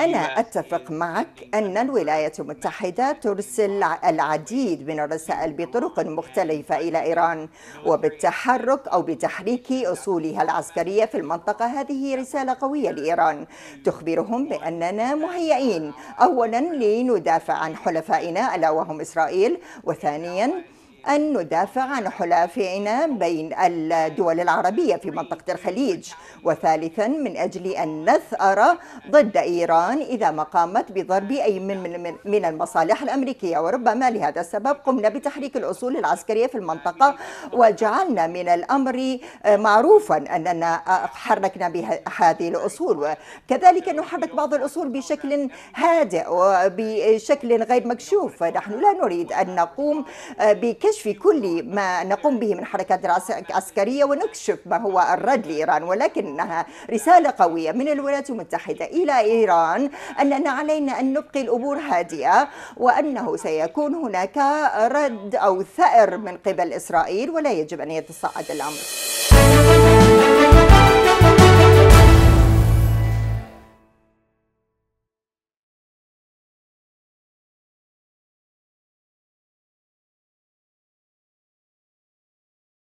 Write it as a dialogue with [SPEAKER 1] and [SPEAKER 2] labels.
[SPEAKER 1] أنا أتفق معك أن الولايات المتحدة ترسل العديد من الرسائل بطرق مختلفة إلى إيران وبالتحرك أو بتحريك أصولها العسكرية في المنطقة هذه رسالة قوية لإيران تخبرهم بأننا مهيئين أولا لندافع عن حلفائنا ألا وهم إسرائيل وثانيا أن ندافع عن حلافنا بين الدول العربية في منطقة الخليج وثالثا من أجل أن نثأر ضد إيران إذا ما قامت بضرب أي من, من, من المصالح الأمريكية وربما لهذا السبب قمنا بتحريك الأصول العسكرية في المنطقة وجعلنا من الأمر معروفا أننا حركنا بهذه الأصول وكذلك نحرك بعض الأصول بشكل هادئ وبشكل غير مكشوف نحن لا نريد أن نقوم بكسر بكشف كل ما نقوم به من حركات عسكرية ونكشف ما هو الرد لإيران ولكنها رسالة قوية من الولايات المتحدة إلى إيران أننا علينا أن نبقي الأمور هادئة وأنه سيكون هناك رد أو ثأر من قبل إسرائيل ولا يجب أن يتصاعد الأمر